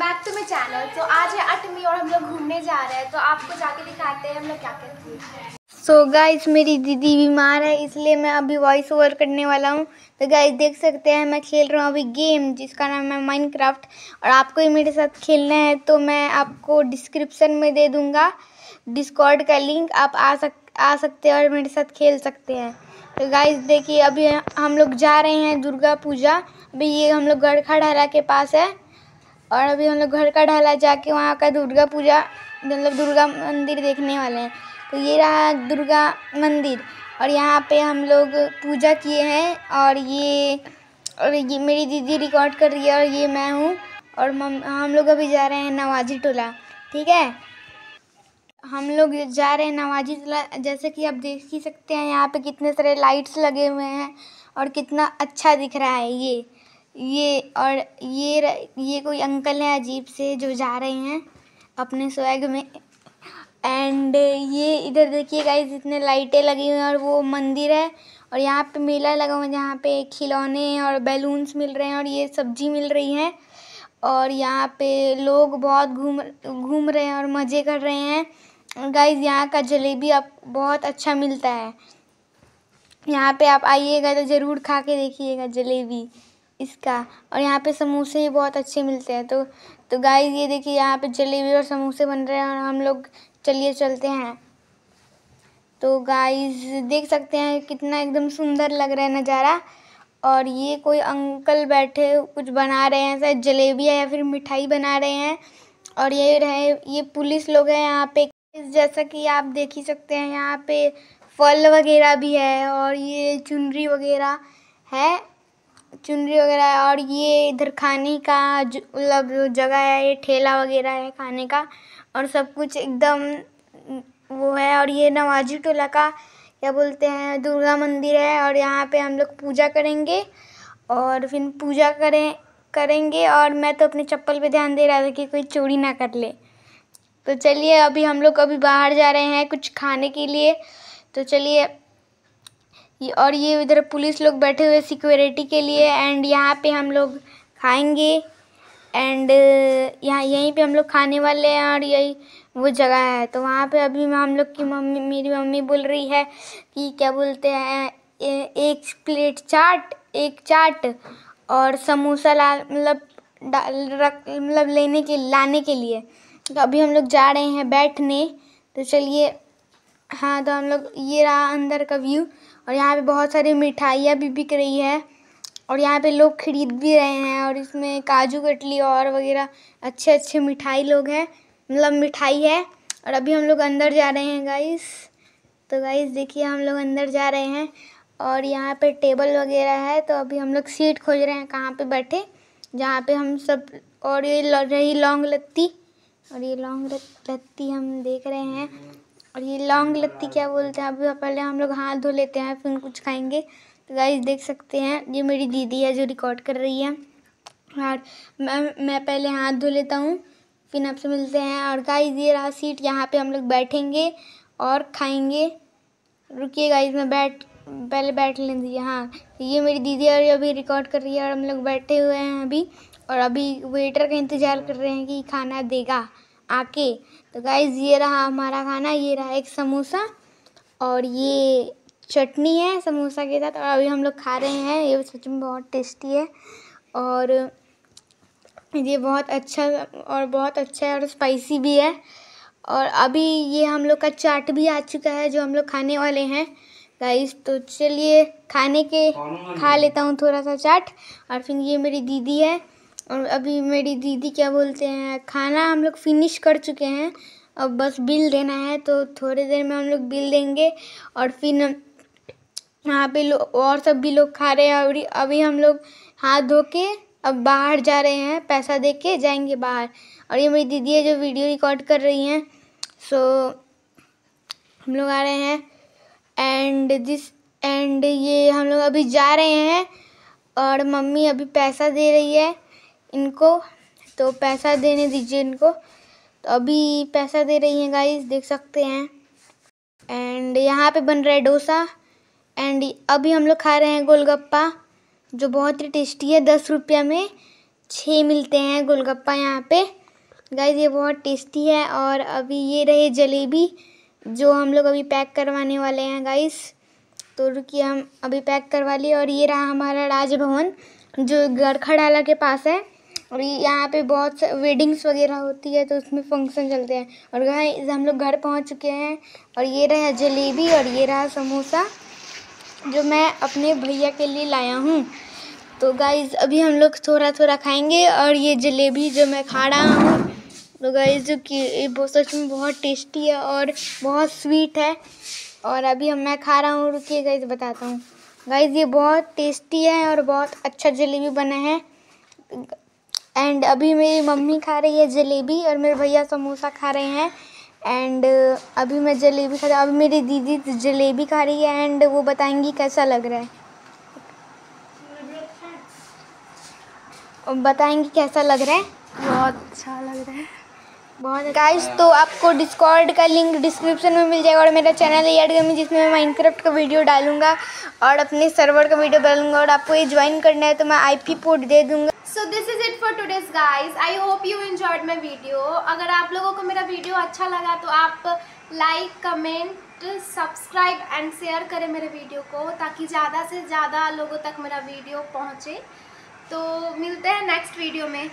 Back to my channel तो आज है अठवीं और हम लोग घूमने जा रहे हैं तो आपको जाके दिखाते हैं हम लोग क्या करते हैं सो गाइस मेरी दीदी बीमार है इसलिए मैं अभी वॉइस ओवर करने वाला हूँ तो गाइस देख सकते हैं मैं खेल रहा हूँ अभी गेम जिसका नाम है माइनक्राफ्ट और आपको ही मेरे साथ खेलना है तो मैं आपको डिस्क्रिप्शन में दे दूँगा डिस्कॉर्ड का लिंक आप आ सक आ सकते हैं और मेरे साथ खेल सकते हैं तो गाइस देखिए अभी हम लोग जा रहे हैं दुर्गा पूजा अभी ये हम लोग गढ़खा ढहरा के पास है और अभी हम लोग घर का ढाला जाके वहाँ का दुर्गा पूजा मतलब दुर्गा मंदिर देखने वाले हैं तो ये रहा दुर्गा मंदिर और यहाँ पे हम लोग पूजा किए हैं और ये और ये मेरी दीदी रिकॉर्ड कर रही है और ये मैं हूँ और मम हम लोग अभी जा रहे हैं नवाजी टोला ठीक है हम लोग जा रहे हैं नवाजी टोला जैसे कि आप देख ही सकते हैं यहाँ पे कितने सारे लाइट्स लगे हुए हैं और कितना अच्छा दिख रहा है ये ये और ये ये कोई अंकल हैं अजीब से जो जा रहे हैं अपने स्वैग में एंड ये इधर देखिए गाइस इतने लाइटें लगी हुई हैं और वो मंदिर है और यहाँ पे मेला लगा हुआ है जहाँ पे खिलौने और बैलून्स मिल रहे हैं और ये सब्जी मिल रही है और यहाँ पे लोग बहुत घूम घूम रहे हैं और मज़े कर रहे हैं गाइस यहाँ का जलेबी आप बहुत अच्छा मिलता है यहाँ पे आप आइएगा तो ज़रूर खा के देखिएगा जलेबी इसका और यहाँ पे समोसे ही बहुत अच्छे मिलते हैं तो तो गाइस ये देखिए यहाँ पे जलेबी और समोसे बन रहे हैं और हम लोग चलिए चलते हैं तो गाइस देख सकते हैं कितना एकदम सुंदर लग रहा है नज़ारा और ये कोई अंकल बैठे कुछ बना रहे हैं शायद जलेबी है या फिर मिठाई बना रहे हैं और ये रहे ये पुलिस लोग हैं यहाँ पे जैसा कि आप देख ही सकते हैं यहाँ पे फल वगैरह भी है और ये चुनरी वगैरह है चुनरी वगैरह है और ये इधर खाने का मतलब जगह है ये ठेला वगैरह है खाने का और सब कुछ एकदम वो है और ये नवाजी टोला का क्या बोलते हैं दुर्गा मंदिर है और यहाँ पे हम लोग पूजा करेंगे और फिर पूजा करें करेंगे और मैं तो अपने चप्पल पे ध्यान दे रहा था कि कोई चोरी ना कर ले तो चलिए अभी हम लोग अभी बाहर जा रहे हैं कुछ खाने के लिए तो चलिए और ये इधर पुलिस लोग बैठे हुए सिक्योरिटी के लिए एंड यहाँ पे हम लोग खाएंगे एंड यहाँ यहीं पे हम लोग खाने वाले हैं और यही वो जगह है तो वहाँ पे अभी हम लोग की मम्मी मेरी मम्मी बोल रही है कि क्या बोलते हैं एक प्लेट चाट एक चाट और समोसा ला मतलब रख मतलब लेने के लाने के लिए तो अभी हम लोग जा रहे हैं बैठने तो चलिए हाँ तो हम लोग ये रहा अंदर का व्यू और यहाँ पे बहुत सारी मिठाइयाँ भी बिक रही है और यहाँ पे लोग खरीद भी रहे हैं और इसमें काजू कटली और वगैरह अच्छे अच्छे मिठाई लोग हैं मतलब मिठाई है और अभी हम लोग अंदर जा रहे हैं गाइस तो गाइस देखिए हम लोग अंदर जा रहे हैं और यहाँ पे टेबल वगैरह है तो अभी हम लोग सीट खोज रहे हैं कहाँ पे बैठे जहाँ पे हम सब और ये रही लौंग लत्ती और ये लौंग लत्ती हम देख रहे हैं और ये लॉन्ग लत्ती क्या बोलते हैं अब पहले हम लोग हाथ धो लेते हैं फिर कुछ खाएंगे तो गाइस देख सकते हैं ये मेरी दीदी है जो रिकॉर्ड कर रही है और मैं मैं पहले हाथ धो लेता हूँ फिर आपसे मिलते हैं और गाइस ये रहा सीट यहाँ पे हम लोग बैठेंगे और खाएंगे रुकिए गाइस मैं बैठ पहले बैठ लें दीजिए हाँ ये मेरी दीदी और अभी रिकॉर्ड कर रही है और हम लोग बैठे हुए हैं अभी और अभी वेटर का इंतज़ार कर रहे हैं कि खाना देगा आके तो गाइज ये रहा हमारा खाना ये रहा एक समोसा और ये चटनी है समोसा के साथ और अभी हम लोग खा रहे हैं ये सच में बहुत टेस्टी है और ये बहुत अच्छा और बहुत अच्छा है और स्पाइसी भी है और अभी ये हम लोग का चाट भी आ चुका है जो हम लोग खाने वाले हैं गाइस तो चलिए खाने के खा लेता हूँ थोड़ा सा चाट और फिर ये मेरी दीदी है और अभी मेरी दीदी क्या बोलते हैं खाना हम लोग फिनिश कर चुके हैं अब बस बिल देना है तो थोड़ी देर में हम लोग बिल देंगे और फिर यहाँ पे लोग और सब भी लोग खा रहे हैं और अभी हम लोग हाथ धो के अब बाहर जा रहे हैं पैसा दे के जाएंगे बाहर और ये मेरी दीदी है जो वीडियो रिकॉर्ड कर रही हैं सो so, हम लोग आ रहे हैं एंड दिस एंड ये हम लोग अभी जा रहे हैं और मम्मी अभी पैसा दे रही है इनको तो पैसा देने दीजिए इनको तो अभी पैसा दे रही हैं गाइस देख सकते हैं एंड यहाँ पे बन रहा है डोसा एंड अभी हम लोग खा रहे हैं गोलगप्पा जो बहुत ही टेस्टी है दस रुपया में छः मिलते हैं गोलगप्पा यहाँ पे गाइस ये बहुत टेस्टी है और अभी ये रहे जलेबी जो हम लोग अभी पैक करवाने वाले हैं गाइस तो रुकिए हम अभी पैक करवा लिए और ये रहा हमारा राजभवन जो गरखा के पास है और यहाँ पे बहुत वेडिंग्स वगैरह होती है तो उसमें फंक्शन चलते हैं और गाइस हम लोग घर पहुँच चुके हैं और ये रहा जलेबी और ये रहा समोसा जो मैं अपने भैया के लिए लाया हूँ तो गाइज़ अभी हम लोग थोड़ा थोड़ा खाएंगे और ये जलेबी जो मैं खा रहा हूँ तो गाइज जो कि सच में बहुत टेस्टी है और बहुत स्वीट है और अभी हम मैं खा रहा हूँ रुकी गाइज बताता हूँ गाइज ये बहुत टेस्टी है और बहुत अच्छा जलेबी बना है एंड अभी मेरी मम्मी खा रही है जलेबी और मेरे भैया समोसा खा रहे हैं एंड अभी मैं जलेबी खा रहा अभी मेरी दीदी जलेबी खा रही है एंड वो बताएंगी कैसा लग रहा है बताएंगे कैसा लग रहा है बहुत अच्छा लग रहा है बहुत गाइस अच्छा। तो आपको डिस्कॉर्ड का लिंक डिस्क्रिप्शन में मिल जाएगा और मेरा चैनल है एड गेमिंग जिसमें मैं माइनक्राफ्ट का वीडियो डालूंगा और अपने सर्वर का वीडियो डालूंगा और आपको ये ज्वाइन करना है तो मैं आईपी पोर्ट दे दूंगा so this is it for today's guys I hope you enjoyed my video अगर आप लोगों को मेरा वीडियो अच्छा लगा तो आप like comment subscribe and share करें मेरे वीडियो को ताकि ज़्यादा से ज़्यादा लोगों तक मेरा वीडियो पहुँचे तो मिलते हैं नेक्स्ट वीडियो में